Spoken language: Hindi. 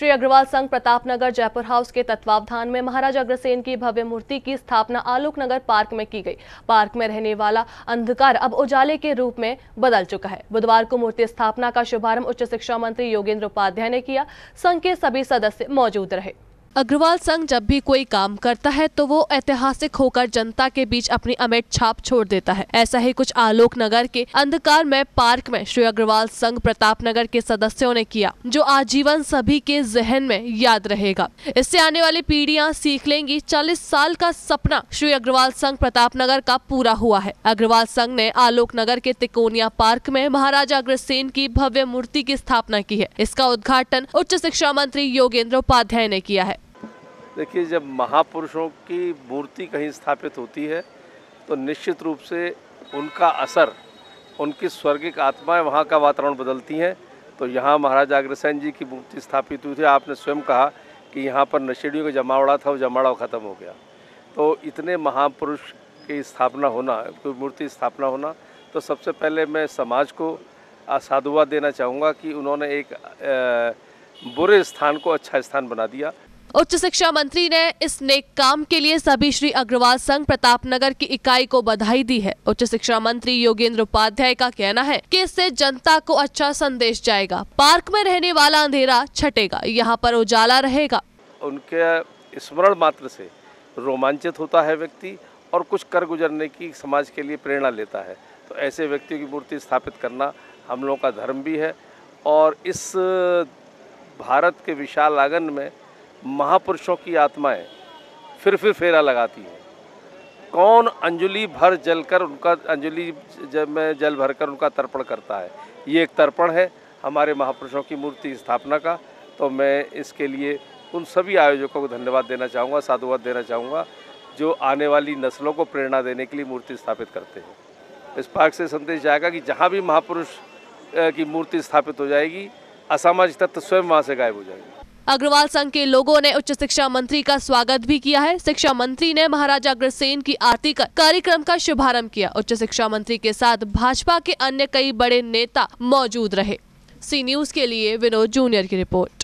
श्री अग्रवाल संघ प्रतापनगर जयपुर हाउस के तत्वावधान में महाराजा अग्रसेन की भव्य मूर्ति की स्थापना आलोक नगर पार्क में की गई पार्क में रहने वाला अंधकार अब उजाले के रूप में बदल चुका है बुधवार को मूर्ति स्थापना का शुभारंभ उच्च शिक्षा मंत्री योगेंद्र उपाध्याय ने किया संघ के सभी सदस्य मौजूद रहे अग्रवाल संघ जब भी कोई काम करता है तो वो ऐतिहासिक होकर जनता के बीच अपनी अमेट छाप छोड़ देता है ऐसा ही कुछ आलोक नगर के अंधकार में पार्क में श्री अग्रवाल संघ प्रताप नगर के सदस्यों ने किया जो आजीवन सभी के जहन में याद रहेगा इससे आने वाली पीढ़ियां सीख लेंगी चालीस साल का सपना श्री अग्रवाल संघ प्रताप नगर का पूरा हुआ है अग्रवाल संघ ने आलोक नगर के तिकोनिया पार्क में महाराजा अग्रसेन की भव्य मूर्ति की स्थापना की है इसका उद्घाटन उच्च शिक्षा मंत्री योगेंद्र उपाध्याय ने किया है देखिए जब महापुरुषों की मूर्ति कहीं स्थापित होती है तो निश्चित रूप से उनका असर उनकी स्वर्गिक आत्माएं वहाँ का वातावरण बदलती हैं तो यहाँ महाराज अग्रसेन जी की मूर्ति स्थापित हुई थी आपने स्वयं कहा कि यहाँ पर नशेड़ियों का जमावड़ा था वो जमावड़ा ख़त्म हो गया तो इतने महापुरुष की स्थापना होना कोई मूर्ति स्थापना होना तो सबसे पहले मैं समाज को साधुवाद देना चाहूँगा कि उन्होंने एक बुरे स्थान को अच्छा स्थान बना दिया उच्च शिक्षा मंत्री ने इस नेक काम के लिए सभी श्री अग्रवाल संघ प्रताप नगर की इकाई को बधाई दी है उच्च शिक्षा मंत्री योगेंद्र उपाध्याय का कहना है कि इससे जनता को अच्छा संदेश जाएगा पार्क में रहने वाला अंधेरा छटेगा यहाँ पर उजाला रहेगा उनके स्मरण मात्र से रोमांचित होता है व्यक्ति और कुछ कर गुजरने की समाज के लिए प्रेरणा लेता है तो ऐसे व्यक्तियों की मूर्ति स्थापित करना हम लोगों का धर्म भी है और इस भारत के विशाल आंगन में महापुरुषों की आत्माएं फिर फिर फेरा लगाती हैं कौन अंजलि भर जल कर उनका अंजलि जब में जल भर कर उनका तर्पण करता है ये एक तर्पण है हमारे महापुरुषों की मूर्ति स्थापना का तो मैं इसके लिए उन सभी आयोजकों को धन्यवाद देना चाहूँगा साधुवाद देना चाहूँगा जो आने वाली नस्लों को प्रेरणा देने के लिए मूर्ति स्थापित करते हैं इस पार्क से संदेश जाएगा कि जहाँ भी महापुरुष की मूर्ति स्थापित हो जाएगी असामाजिक तत्व स्वयं वहाँ से गायब हो जाएगी अग्रवाल संघ के लोगों ने उच्च शिक्षा मंत्री का स्वागत भी किया है शिक्षा मंत्री ने महाराजा अग्रसेन की आरती कर कार्यक्रम का शुभारंभ किया उच्च शिक्षा मंत्री के साथ भाजपा के अन्य कई बड़े नेता मौजूद रहे सी न्यूज के लिए विनोद जूनियर की रिपोर्ट